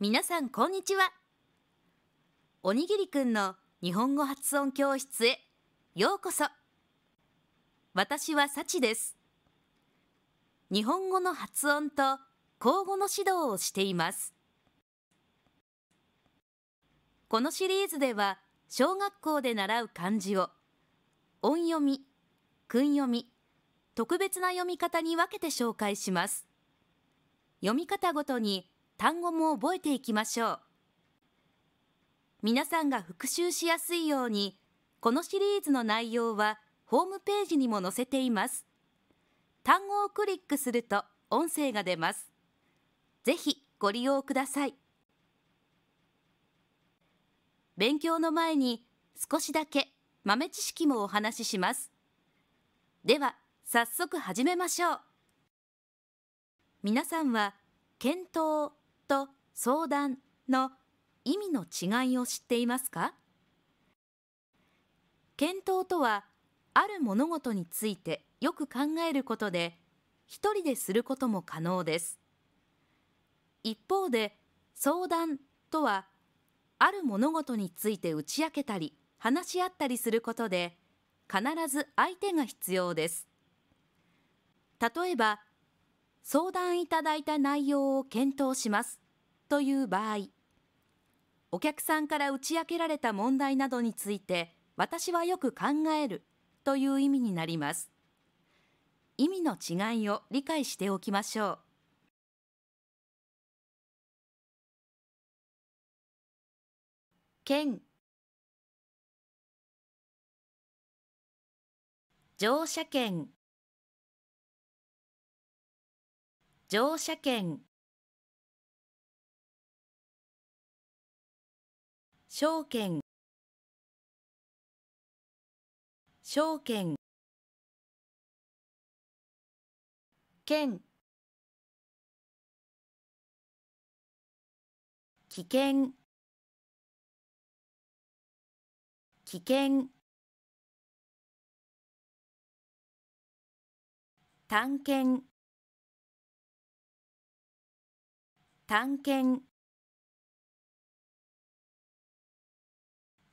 皆さんこんにちはおにぎりくんの日本語発音教室へようこそ私はさちです日本語の発音と口語の指導をしていますこのシリーズでは小学校で習う漢字を音読み、訓読み、特別な読み方に分けて紹介します読み方ごとに単語も覚えていきましょう。皆さんが復習しやすいように、このシリーズの内容はホームページにも載せています。単語をクリックすると音声が出ます。ぜひご利用ください。勉強の前に少しだけ豆知識もお話しします。では、早速始めましょう。皆さんは、検討と相談の意味の違いを知っていますか検討とはある物事についてよく考えることで一人ですることも可能です一方で相談とはある物事について打ち明けたり話し合ったりすることで必ず相手が必要です例えば相談いただいた内容を検討しますという場合お客さんから打ち明けられた問題などについて私はよく考えるという意味になります意味の違いを理解しておきましょう県乗車券乗車券証券証券券危険危険探検探検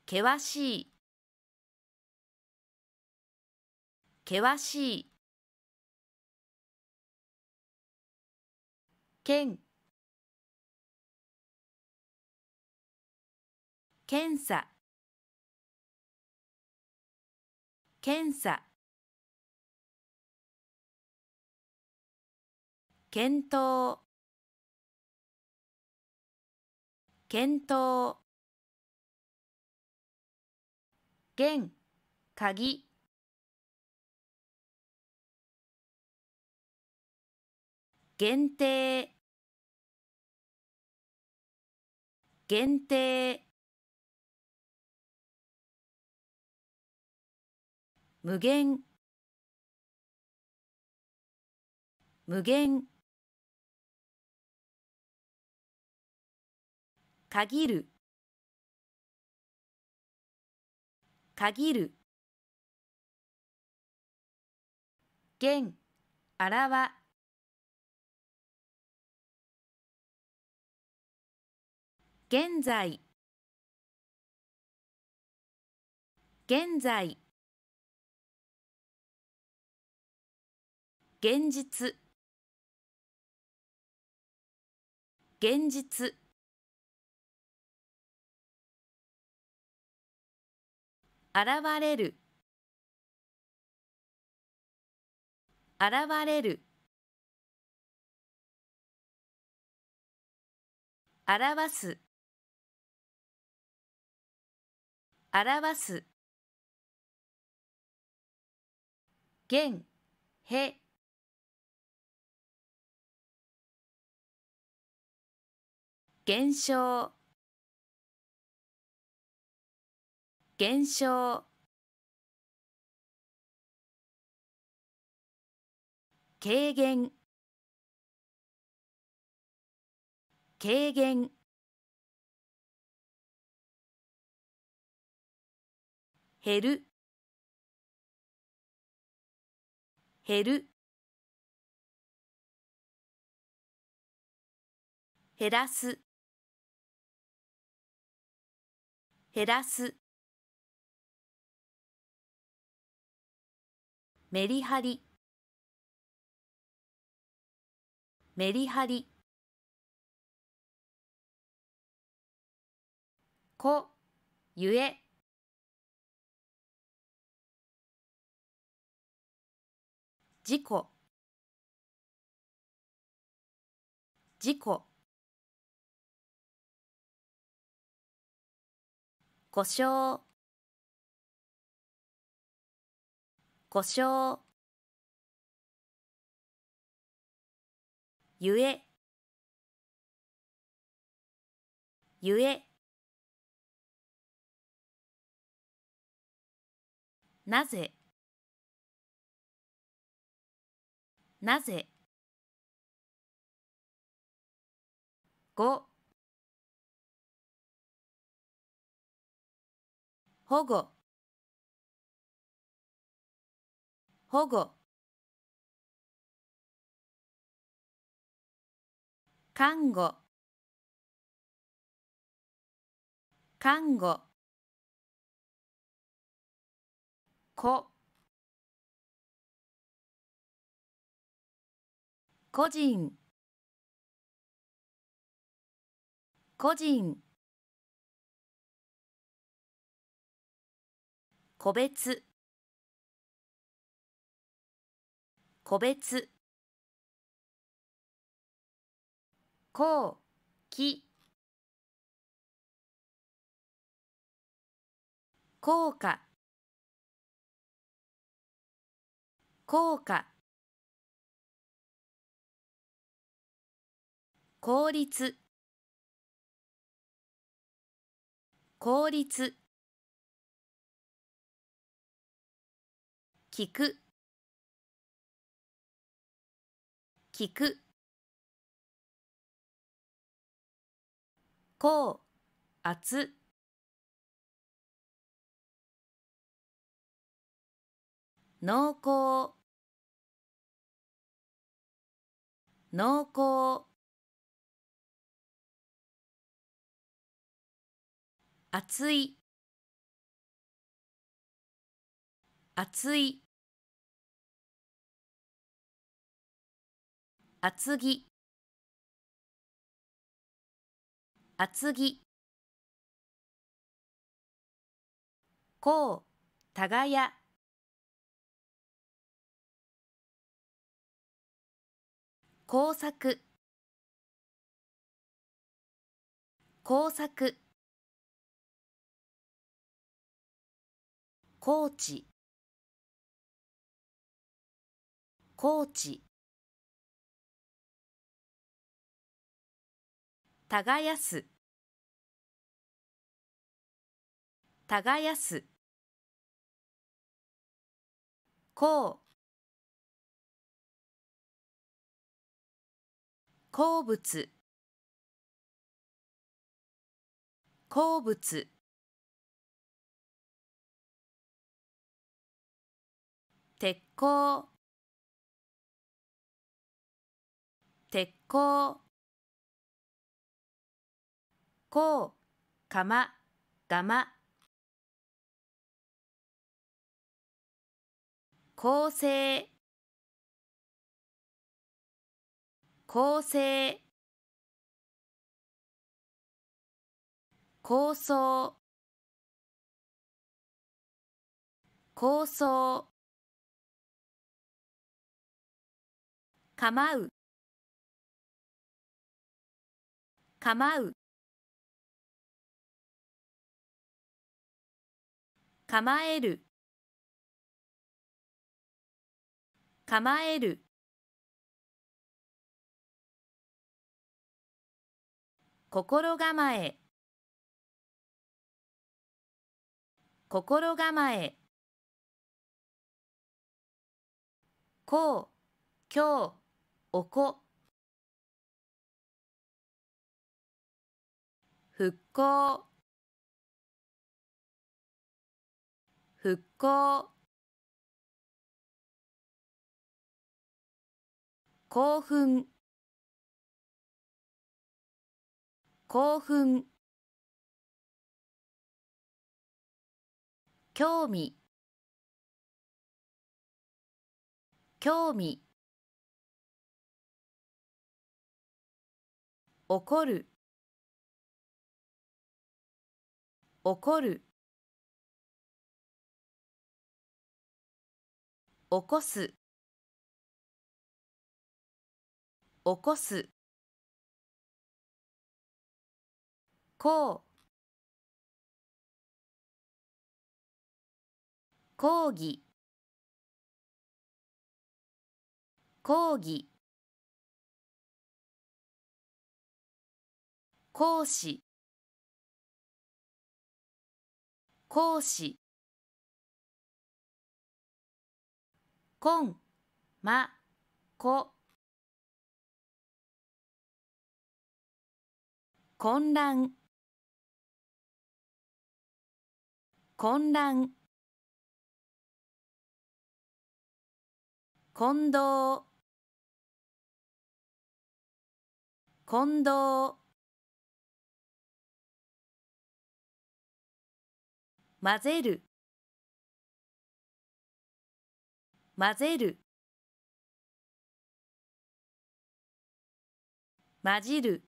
険しい険しい検検査検査検討検討弦鍵限定限定無限無限限る限る現表現在現在現実現実現れる現れる表す表す現へ現象減少軽減軽減減る減る減らす減らすメリハリメリハリこゆえ事故事故故障故障ゆえゆえなぜなぜご保護保護看護看護子個人個人個別個別こうき効果効果効率効率聞く聞く。こう、熱濃厚濃厚熱い熱い厚着厚着こう耕工作工作コーチコーチ耕す耕すこう好物鉱物鉄鋼鉄鋼こう、かま、がま。構成構成構想構想構う構う構える構える心構え心構えこうきょう、おこ復興復興興奮興奮興味興味怒る怒る起こす起こすこう講義講義講師講師こんまこ混乱混乱近藤近藤混ぜる混ぜる混じる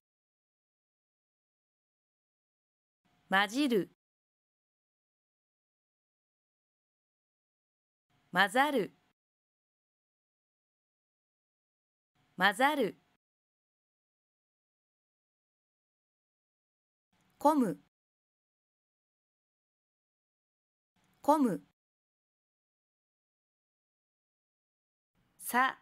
混じる混ざる混ざる混む混むさ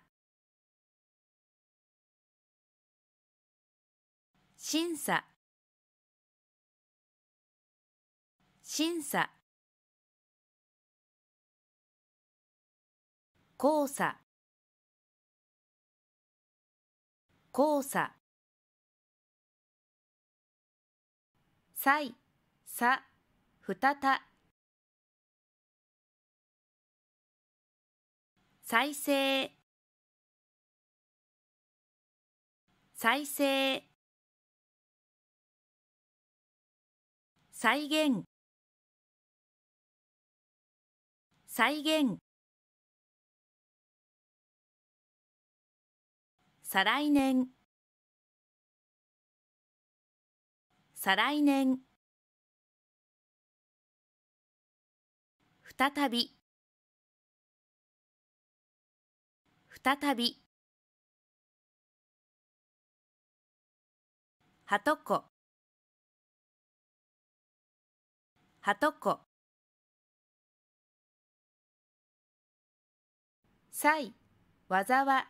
審査審査交差交差さいさふたた再生再生再現再現再来年再来年再び再びはとこはとこさいわざわ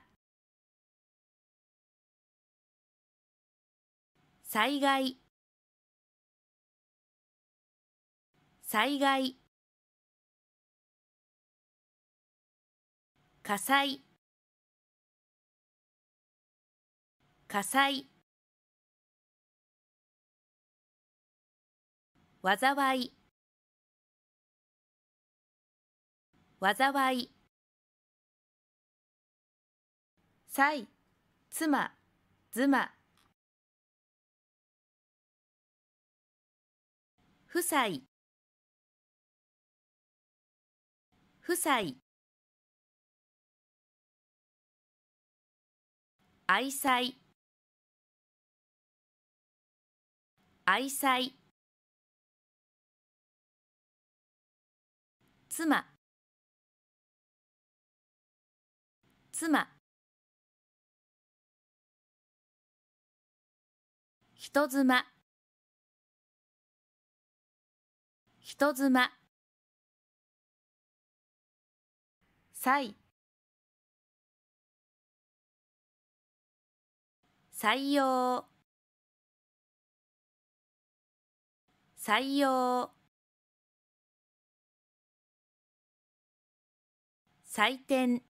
災害災害火災火災災い災い妻妻妻夫妻夫妻愛妻愛妻妻妻人妻人妻採採用採用採点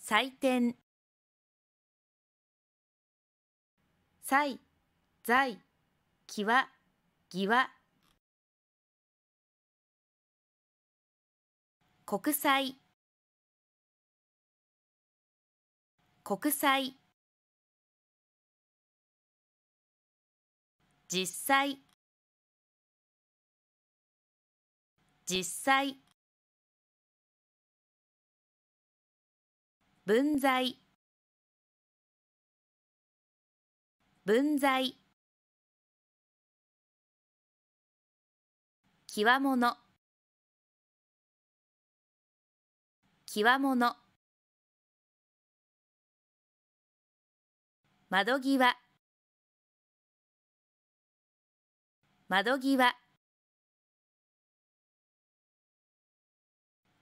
採点採在際際国際国際実際実際分際分際きわものきわもの窓際窓際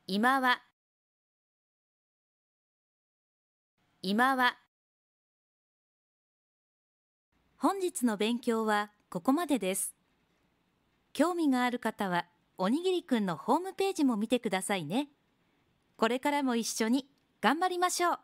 今は今は本日の勉強はここまでです興味がある方はおにぎりくんのホームページも見てくださいねこれからも一緒に頑張りましょう